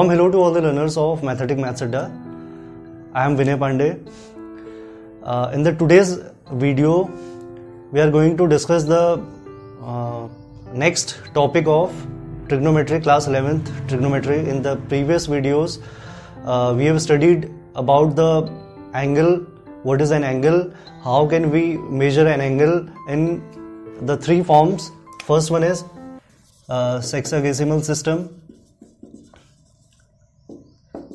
warm hello to all the learners of Mathematic Maths I am Vinay Pandey. Uh, in the today's video, we are going to discuss the uh, next topic of trigonometry, class 11th trigonometry. In the previous videos, uh, we have studied about the angle. What is an angle? How can we measure an angle in the three forms? First one is uh, sexagesimal system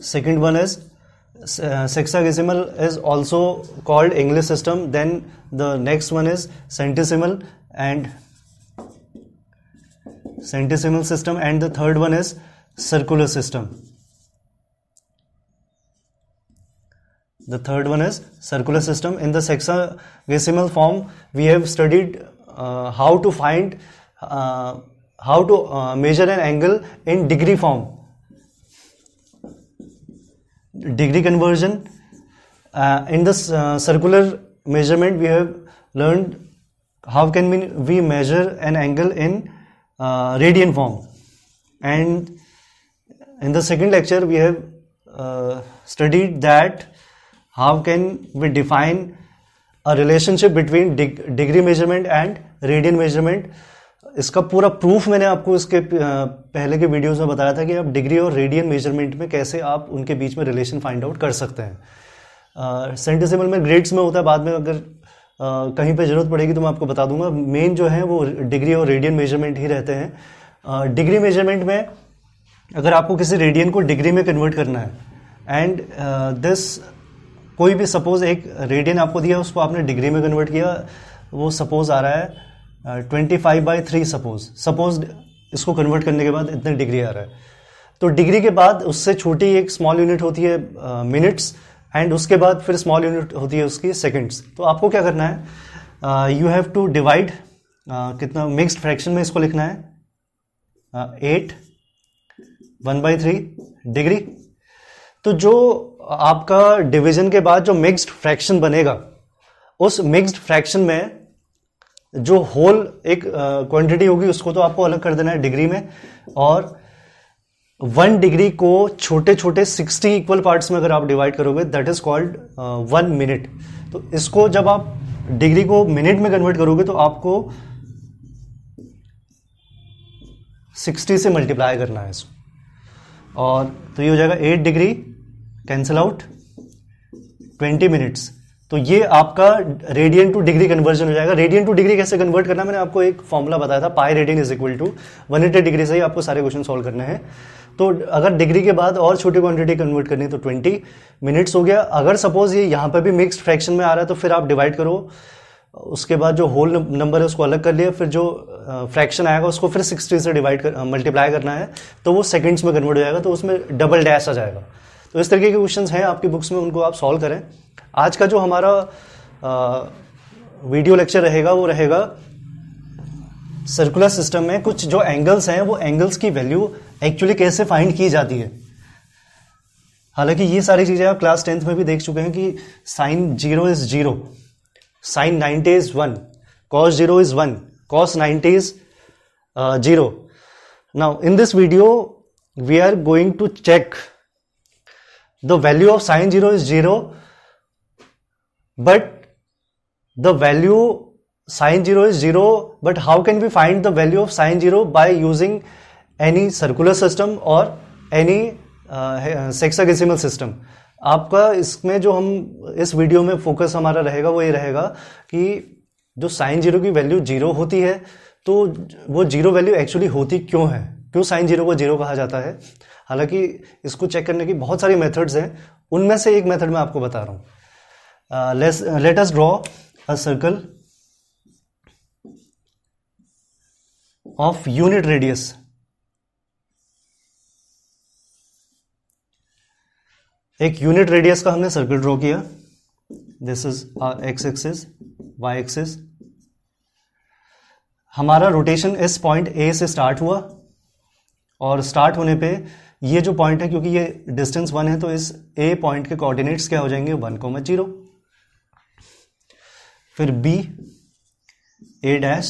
second one is uh, sexagesimal is also called english system then the next one is centesimal and centesimal system and the third one is circular system the third one is circular system in the sexagesimal form we have studied uh, how to find uh, how to uh, measure an angle in degree form degree conversion. Uh, in this uh, circular measurement, we have learned how can we, we measure an angle in uh, radian form. And in the second lecture, we have uh, studied that how can we define a relationship between degree measurement and radian measurement इसका पूरा proof मैंने आपको इसके पहले के videos में बताया था कि आप डिग्री और रेडियन मेजरमेंट में कैसे आप उनके बीच में रिलेशन फाइंड आउट कर सकते हैं सेंटेसिमल में ग्रेड्स में होता है बाद में अगर आ, कहीं पे ज़रूरत पड़ेगी तो मैं आपको बता दूंगा मेन जो है वो डिग्री और रेडियन मेजरमेंट ही रहते हैं डिग्री मेजरमेंट में अगर आपको किसी रेडियन को डिग्री में कन्वर्ट करना है एंड दिस uh, कोई भी सपोज़ एक रेडियन आपको दिया उसको आपने डिग्री में कन्वर्ट किया वो सपोज़ आ रहा है twenty five by three suppose suppose इसको कन्वर्ट करने के बाद इतने डिग्री आ रहा है तो डिग्री के बाद उससे छोटी एक स्मॉल यूनिट होती है मिनट्स uh, एंड उसके बाद फिर स्मॉल यूनिट होती है उसकी सेकेंड्स तो आपको क्या करना है यू हैव टू डिवाइड कितना मिक्सड फ्रैक्शन में इसको लिखना है eight one by three degree तो जो आपका डिवीजन के बाद जो मिक्स्ड फ्रैक्शन बनेगा उस मिक्स्ड फ्रैक्शन में जो होल एक क्वांटिटी uh, होगी उसको तो आपको अलग कर देना है डिग्री में और वन डिग्री को छोटे छोटे सिक्सटी इक्वल पार्ट्स में अगर आप डिवाइड करोगे that is called one minute तो इसको जब आप डिग्री को मिनट में कन्वर्ट करोगे तो आपको सिक्सटी से मल्टीप्लाई करना है इसको और तो ये हो जाएगा eight degree cancel out twenty minutes तो ये आपका रेडियन टू डिग्री कन्वर्जन हो जाएगा रेडियन टू डिग्री कैसे कन्वर्ट करना मैंने आपको एक फॉर्मूला बताया था pi radian is equal to one eighty degree से ही आपको सारे क्वेश्चन सॉल्व करने हैं तो अगर डिग्री के बाद और छोटी क्वांटिटी कन्वर्ट करनी है तो ट्वेंटी मिनट्स हो गया अगर सपोज ये यहाँ पर भी मिक्सड फ्रैक्शन में आ रहा है तो फिर आप डिवाइड करो उसके बाद जो होल नंबर है उसको अलग कर लिया फिर जो फ्रैक्शन आएगा उसको फिर सिक्सटी से डिवाइड कर मल्टीप्लाई करना है तो वो सेकेंड्स में कन्वर्ट हो जाएगा तो उसमें डबल डैश आ जाएगा तो इस तरीके के क्वेश्चन हैं आपकी बुक्स में उनको आप सॉल्व करें आज का जो हमारा आ, वीडियो लेक्चर रहेगा वो रहेगा सर्कुलर सिस्टम में कुछ जो एंगल्स हैं वो एंगल्स की वैल्यू एक्चुअली कैसे फाइंड की जाती है हालांकि ये सारी चीज़ें आप क्लास टेंथ में भी देख चुके हैं कि sine zero is zero sine ninety is one cos zero is one cos ninety is zero now in this video we are going to check the value of sine zero is zero but the value sine zero is zero but how can we find the value of sine zero by using any circular system और any sexagesimal system आपका इसमें जो हम इस video में focus हमारा रहेगा वो ये रहेगा कि जो साइन जीरो की वैल्यू जीरो होती है तो वो जीरो वैल्यू एक्चुअली होती क्यों है क्यों साइन जीरो को जीरो कहा जाता है हालांकि इसको चेक करने की बहुत सारी मेथड्स हैं उनमें से एक मेथड मैं आपको बता रहा हूँ let's draw a circle of unit radius एक यूनिट रेडियस का हमने सर्कल ड्रॉ किया this is x axis y axis हमारा रोटेशन इस पॉइंट ए से स्टार्ट हुआ और स्टार्ट होने पे ये जो पॉइंट है क्योंकि ये डिस्टेंस वन है तो इस ए पॉइंट के कोऑर्डिनेट्स क्या हो जाएंगे वन कोमा जीरो फिर B A dash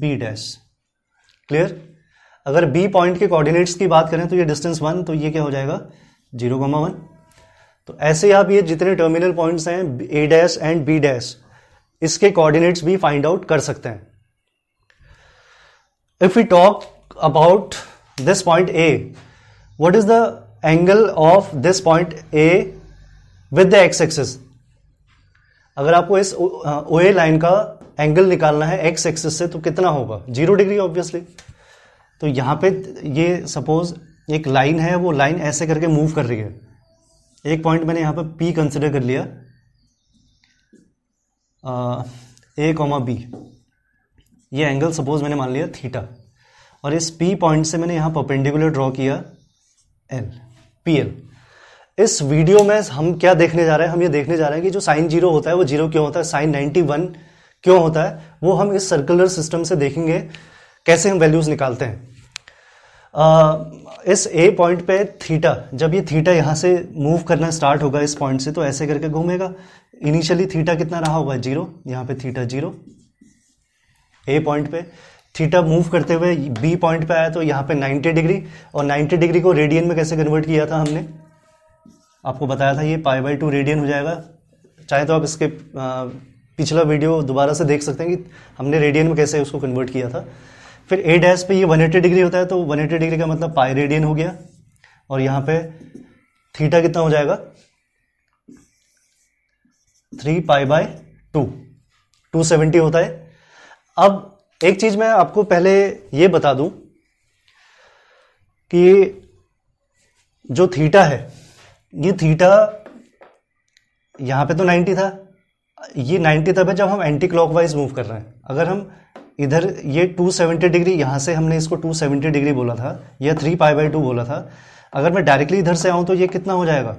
B dash clear अगर बी पॉइंट के कोऑर्डिनेट्स की बात करें तो ये डिस्टेंस वन तो ये क्या हो जाएगा जीरो कोमा वन तो ऐसे ही आप ये जितने टर्मिनल पॉइंट्स हैं A dash and B dash इसके कोऑर्डिनेट्स भी फाइंड आउट कर सकते हैं if you talk about this point A. What is the angle of this point A with the x axis अगर आपको इस ओ ए लाइन का एंगल निकालना है एक्स एक्सिस से तो कितना होगा जीरो डिग्री ऑब्वियसली तो यहाँ पे ये सपोज एक लाइन है वो लाइन ऐसे करके मूव कर रही है एक पॉइंट मैंने यहाँ पे पी कंसिडर कर लिया ए कॉमा बी ये एंगल सपोज मैंने मान लिया थीटा और इस P पॉइंट से मैंने यहां परपेंडिकुलर ड्रॉ किया L PL इस वीडियो में हम क्या देखने जा रहे हैं हम ये देखने जा रहे हैं कि जो साइन जीरो होता है वो जीरो क्यों होता है साइन नाइनटी वन क्यों होता है वो हम इस सर्कुलर सिस्टम से देखेंगे कैसे हम वैल्यूज निकालते हैं आ, इस ए पॉइंट पे थीटा जब ये थीटा यहाँ से मूव करना स्टार्ट होगा इस पॉइंट से तो ऐसे करके घूमेगा इनिशियली थीटा कितना रहा होगा जीरो यहाँ पे थीटा जीरो ए पॉइंट पे थीटा मूव करते हुए बी पॉइंट पे आया तो यहाँ पे 90 डिग्री और 90 डिग्री को रेडियन में कैसे कन्वर्ट किया था हमने आपको बताया था ये पाई बाई टू रेडियन हो जाएगा चाहे तो आप इसके पिछला वीडियो दोबारा से देख सकते हैं कि हमने रेडियन में कैसे उसको कन्वर्ट किया था फिर ए डैश पे ये 180 डिग्री होता है तो 180 डिग्री का मतलब पाई रेडियन हो गया और यहाँ पे थीटा कितना हो जाएगा three pi by two two seventy होता है अब एक चीज मैं आपको पहले ये बता दूं कि जो थीटा है ये थीटा यहाँ पे तो 90 था ये 90 तब है जब हम एंटी क्लॉकवाइज मूव कर रहे हैं अगर हम इधर ये 270 डिग्री यहाँ से हमने इसको 270 डिग्री बोला था या थ्री पाई बाई टू बोला था अगर मैं डायरेक्टली इधर से आऊँ तो ये कितना हो जाएगा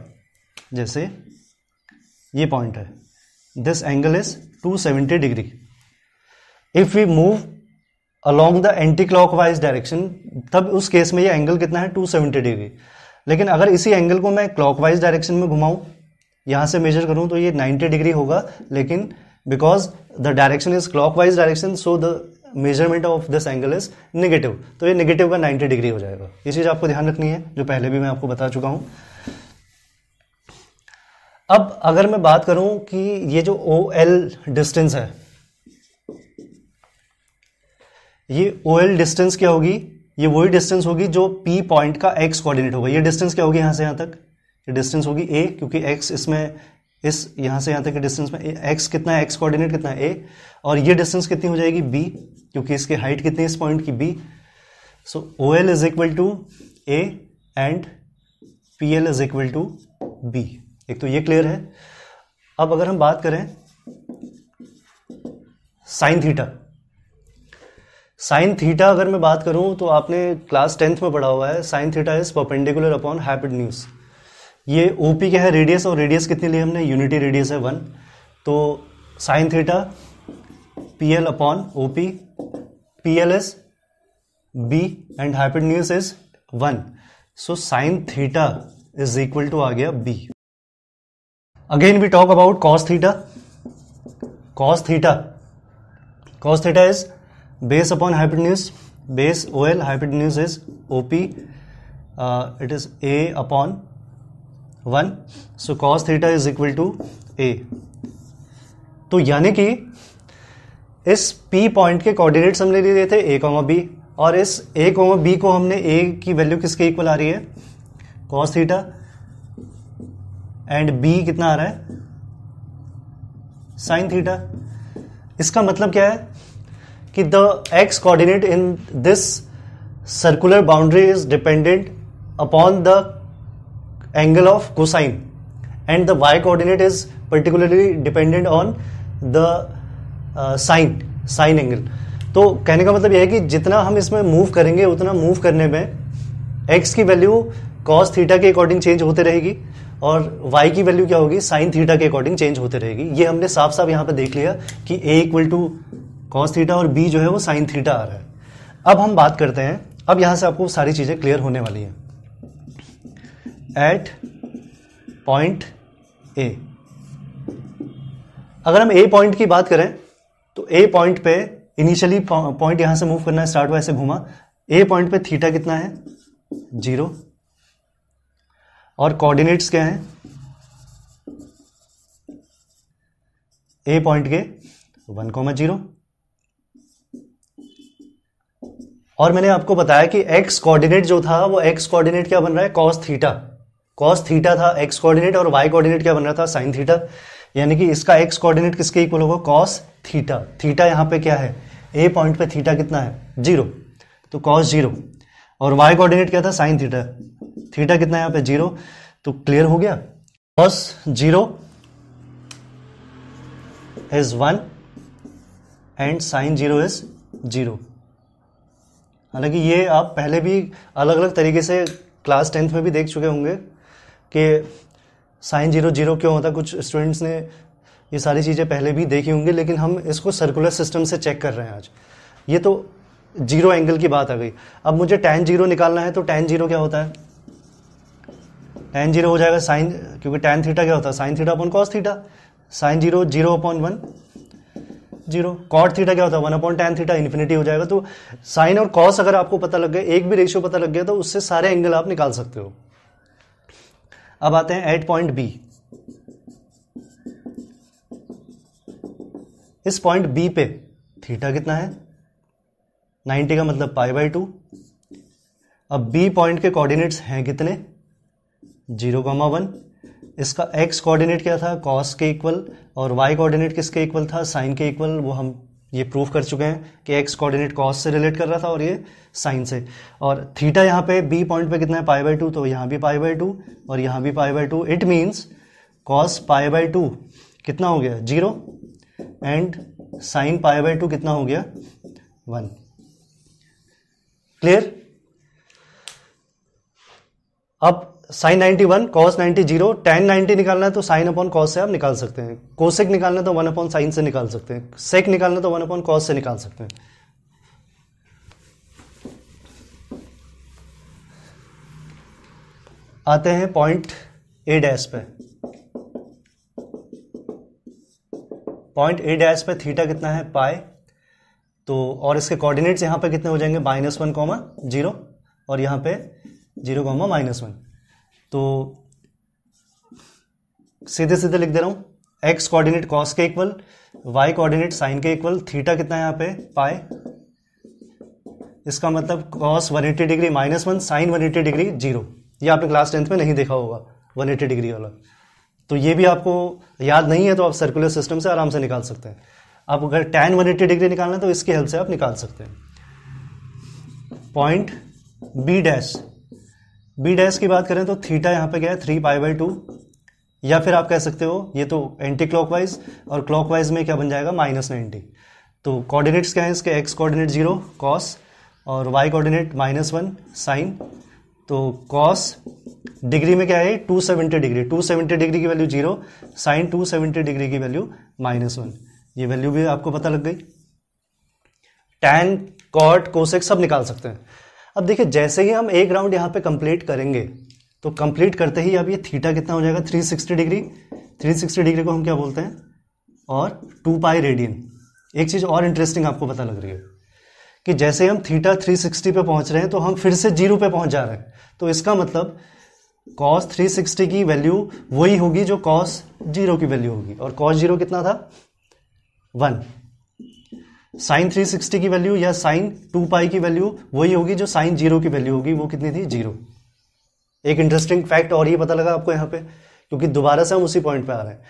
जैसे ये पॉइंट है this angle is 270 degree if we move along the anti clock wise direction तब उस केस में ये एंगल कितना है 270 डिग्री लेकिन अगर इसी एंगल को मैं क्लॉक वाइज डायरेक्शन में घुमाऊं यहां से मेजर करूं तो ये 90 डिग्री होगा लेकिन because the direction is clock wise direction so the measurement of this angle is negative तो ये नेगेटिव का 90 डिग्री हो जाएगा ये चीज़ आपको ध्यान रखनी है जो पहले भी मैं आपको बता चुका हूँ अब अगर मैं बात करूँ कि ये जो ओ एल डिस्टेंस है ये ओ एल डिस्टेंस क्या होगी ये वही डिस्टेंस होगी जो पी पॉइंट का एक्स कोऑर्डिनेट होगा ये डिस्टेंस क्या होगी यहाँ से यहाँ तक ये डिस्टेंस होगी ए क्योंकि एक्स इसमें इस यहाँ से यहाँ तक के डिस्टेंस में एक्स कितना है एक्स कोऑर्डिनेट कितना है ए और ये डिस्टेंस कितनी हो जाएगी बी क्योंकि इसकी हाइट कितनी है इस पॉइंट की B so O L is equal to A and P L is equal to B एक तो ये क्लियर है अब अगर हम बात करें साइन थीटा साइन थीटा अगर मैं बात करूं तो आपने क्लास टेंथ में पढ़ा हुआ है sine theta is perpendicular upon hypotenuse ये ओपी क्या है रेडियस और रेडियस कितनी ली हमने यूनिटी रेडियस है वन तो sine theta P L upon O P P L is B and hypotenuse is one so sine theta is equal to आ गया B again we talk about cos theta cos theta cos theta is base upon hypotenuse base OL hypotenuse is OP uh, it is A upon 1 so cos theta is equal to A तो यानी कि इस P point के coordinates हमने ले लिए थे ए comma B और इस ए कॉमा बी को हमने ए की वैल्यू किसके इक्वल आ रही है कॉस थीटा एंड बी कितना आ रहा है साइन थीटा इसका मतलब क्या है कि the x coordinate in this circular boundary is dependent upon the angle of cosine and the y coordinate is particularly dependent on the sine sine angle तो कहने का मतलब यह है कि जितना हम इसमें मूव करेंगे उतना मूव करने में एक्स की वैल्यू कॉस थीटा के अकॉर्डिंग चेंज होते रहेगी और वाई की वैल्यू क्या होगी साइन थीटा के अकॉर्डिंग चेंज होते रहेगी ये हमने साफ साफ यहाँ पर देख लिया कि A equal to cos theta और बी जो है वो साइन थीटा आ रहा है अब हम बात करते हैं अब यहां से आपको सारी चीज़ें क्लियर होने वाली हैं एट पॉइंट ए अगर हम ए पॉइंट की बात करें तो ए पॉइंट पे इनिशियली पॉइंट यहां से मूव करना स्टार्ट हुआ ऐसे घूमा ए पॉइंट पे थीटा कितना है जीरो और कोऑर्डिनेट्स क्या हैं ए पॉइंट के वन कोमा जीरो और मैंने आपको बताया कि एक्स कोऑर्डिनेट जो था वो एक्स कोऑर्डिनेट क्या बन रहा है कॉस थीटा कॉस थीटा था एक्स कोऑर्डिनेट और वाई कोऑर्डिनेट क्या बन रहा था साइन थीटा यानी कि इसका एक्स कोऑर्डिनेट किसके इक्वल होगा कॉस थीटा थीटा यहाँ पे क्या है ए पॉइंट पे थीटा कितना है जीरो तो कॉस जीरो और वाई कोऑर्डिनेट क्या था साइन थीटा थीटा कितना है यहाँ पे जीरो तो क्लियर हो गया cos zero is one and sine zero is zero हालांकि ये आप पहले भी अलग अलग तरीके से क्लास टेंथ में भी देख चुके होंगे कि साइन जीरो जीरो क्यों होता कुछ स्टूडेंट्स ने ये सारी चीज़ें पहले भी देखी होंगी लेकिन हम इसको सर्कुलर सिस्टम से चेक कर रहे हैं आज ये तो जीरो एंगल की बात आ गई अब मुझे टेन जीरो निकालना है तो टेन जीरो क्या होता है टेन जीरो हो जाएगा साइन क्योंकि टेन थीटा क्या होता है sine theta upon cos theta sine zero zero upon one zero cot theta क्या होता है one upon tan theta infinity हो जाएगा तो साइन और कॉस अगर आपको पता लग गया एक भी रेशियो पता लग गया तो उससे सारे एंगल आप निकाल सकते हो अब आते हैं एट पॉइंट बी इस पॉइंट बी पे थीटा कितना है 90 का मतलब पाई बाई टू अब बी पॉइंट के कोऑर्डिनेट्स हैं कितने जीरो कॉमा वन इसका एक्स कोऑर्डिनेट क्या था कॉस के इक्वल और वाई कोऑर्डिनेट किसके इक्वल था साइन के इक्वल वो हम ये प्रूव कर चुके हैं कि एक्स कोऑर्डिनेट कॉस से रिलेट कर रहा था और ये साइन से और थीटा यहाँ पे बी पॉइंट पे कितना है पाई बाई टू तो यहाँ भी पाई बाई टू और यहाँ भी pi by two it means cos pi by two कितना हो गया zero and sine pi by two कितना हो गया वन क्लियर अब sine 91 one cos ninety zero tan ninety निकालना है तो साइन अपॉन कॉस से आप निकाल सकते हैं कोसेक निकालना तो वन अपॉन साइन से निकाल सकते हैं सेक निकालना तो वन अपॉन कॉस से निकाल सकते हैं आते हैं पॉइंट ए डैश पे पॉइंट ए डैश पे थीटा कितना है पाए तो और इसके कोऑर्डिनेट्स यहां पे कितने हो जाएंगे माइनस वन कॉमा जीरो और यहां पे जीरो कॉमा माइनस वन तो सीधे सीधे लिख दे रहा हूँ एक्स कोऑर्डिनेट कॉस के इक्वल वाई कोऑर्डिनेट साइन के इक्वल थीटा कितना है यहाँ पे पाए इसका मतलब cos one eighty degree minus one sine one eighty degree zero ये आपने क्लास टेंथ में नहीं देखा होगा वन एट्टी डिग्री वाला तो ये भी आपको याद नहीं है तो आप सर्कुलर सिस्टम से आराम से निकाल सकते हैं आप अगर टेन वन एट्टी डिग्री निकालना है तो इसकी हेल्प से आप निकाल सकते हैं point B dash B dash की बात करें तो थीटा यहाँ पे क्या है थ्री पाई बाई टू या फिर आप कह सकते हो ये तो एंटी क्लॉकवाइज और क्लॉकवाइज में क्या बन जाएगा माइनस नाइन्टी तो कोऑर्डिनेट्स क्या हैं इसके एक्स कोऑर्डिनेट जीरो कॉस और y coordinate minus one sine तो कॉस डिग्री में क्या है two seventy degree two seventy degree की value zero sine two seventy degree की वैल्यू माइनस वन ये वैल्यू भी आपको पता लग गई टैन कॉट कोसेक सब निकाल सकते हैं अब देखिए जैसे ही हम एक राउंड यहाँ पे कंप्लीट करेंगे तो कंप्लीट करते ही अब ये थीटा कितना हो जाएगा 360 डिग्री 360 डिग्री को हम क्या बोलते हैं और टू पाई रेडियन एक चीज़ और इंटरेस्टिंग आपको पता लग रही है कि जैसे हम थीटा 360 पे पहुंच रहे हैं तो हम फिर से जीरो पे पहुंच जा रहे हैं तो इसका मतलब कॉस 360 की वैल्यू वही होगी जो कॉस जीरो की वैल्यू होगी और कॉस जीरो कितना था वन साइन 360 की वैल्यू या साइन टू पाई की वैल्यू वही होगी जो साइन जीरो की वैल्यू होगी वो कितनी थी जीरो एक इंटरेस्टिंग फैक्ट और ये पता लगा आपको यहाँ पे क्योंकि दोबारा से हम उसी पॉइंट पे आ रहे हैं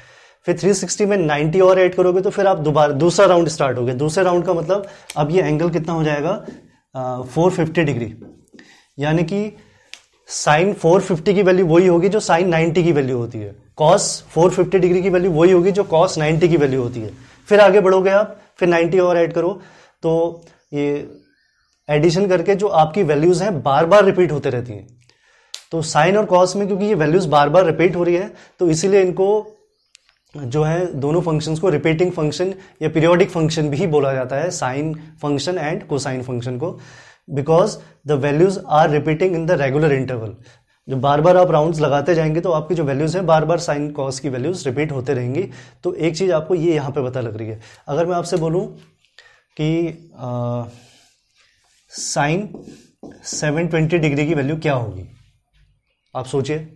फिर 360 में 90 और ऐड करोगे तो फिर आप दोबारा दूसरा राउंड स्टार्ट हो गए दूसरे राउंड का मतलब अब ये एंगल कितना हो जाएगा फोर फिफ्टी डिग्री यानी कि साइन 450 की वैल्यू वही होगी जो साइन 90 की वैल्यू होती है कॉस 450 डिग्री की वैल्यू वही होगी जो कॉस 90 की वैल्यू होती है फिर आगे बढ़ोगे आप फिर 90 और ऐड करो तो ये एडिशन करके जो आपकी वैल्यूज़ हैं बार बार रिपीट होते रहती हैं तो साइन और कॉस में क्योंकि ये वैल्यूज़ बार बार रिपीट हो रही है तो इसीलिए इनको जो है दोनों फंक्शंस को रिपीटिंग फंक्शन या पीरियोडिक फंक्शन भी बोला जाता है sine function and cosine function को because the values are repeating in the regular interval जब बार बार आप राउंड्स लगाते जाएंगे तो आपकी जो वैल्यूज़ हैं बार बार साइन कॉस की वैल्यूज़ रिपीट होते रहेंगी तो एक चीज़ आपको ये यहाँ पे पता लग रही है अगर मैं आपसे बोलूँ कि साइन सेवन ट्वेंटी डिग्री की वैल्यू क्या होगी आप सोचिए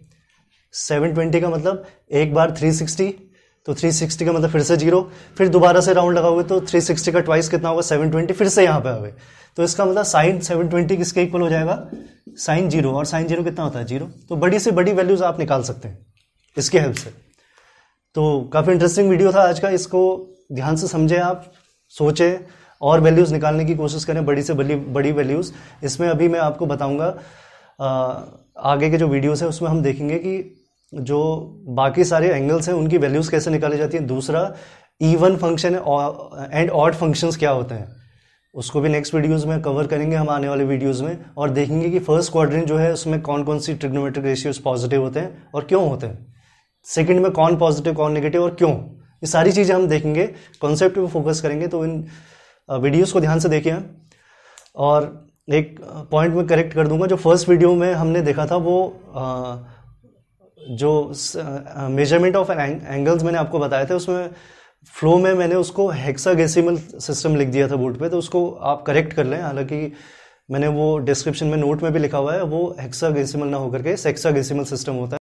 सेवन ट्वेंटी का मतलब एक बार थ्री सिक्सटी तो थ्री सिक्सटी का मतलब फिर से जीरो फिर दोबारा से राउंड लगाओगे तो थ्री सिक्सटी का ट्वाइस कितना होगा सेवन ट्वेंटी फिर से यहाँ पे आ गए तो इसका मतलब साइन सेवन ट्वेंटी किसके इक्वल हो जाएगा साइन जीरो और साइन जीरो कितना होता है जीरो तो बड़ी से बड़ी वैल्यूज आप निकाल सकते हैं इसके हेल्प से तो काफ़ी इंटरेस्टिंग वीडियो था आज का इसको ध्यान से समझें आप सोचें और वैल्यूज़ निकालने की कोशिश करें बड़ी से बड़ी बड़ी वैल्यूज़ इसमें अभी मैं आपको बताऊंगा आगे के जो वीडियोस हैं उसमें हम देखेंगे कि जो बाकी सारे एंगल्स हैं उनकी वैल्यूज़ कैसे निकाली जाती हैं दूसरा even function and odd functions क्या होते हैं उसको भी नेक्स्ट वीडियोस में कवर करेंगे हम आने वाले वीडियोस में और देखेंगे कि फर्स्ट क्वाड्रेंट जो है उसमें कौन कौन सी ट्रिग्नोमेट्रिक रेशियोज पॉजिटिव होते हैं और क्यों होते हैं सेकंड में कौन पॉजिटिव कौन नेगेटिव और क्यों ये सारी चीज़ें हम देखेंगे कॉन्सेप्ट फोकस करेंगे तो इन वीडियोज़ को ध्यान से देखें और एक पॉइंट में करेक्ट कर दूंगा जो फर्स्ट वीडियो में हमने देखा था वो आ, जो मेजरमेंट ऑफ एंगल्स मैंने आपको बताया था उसमें फ्लो में मैंने उसको हेक्सागेसिमल सिस्टम लिख दिया था बोर्ड पे तो उसको आप करेक्ट कर लें हालांकि मैंने वो डिस्क्रिप्शन में नोट में भी लिखा हुआ है वो हेक्सागेसिमल ना होकर के सेक्सागेसिमल सिस्टम होता है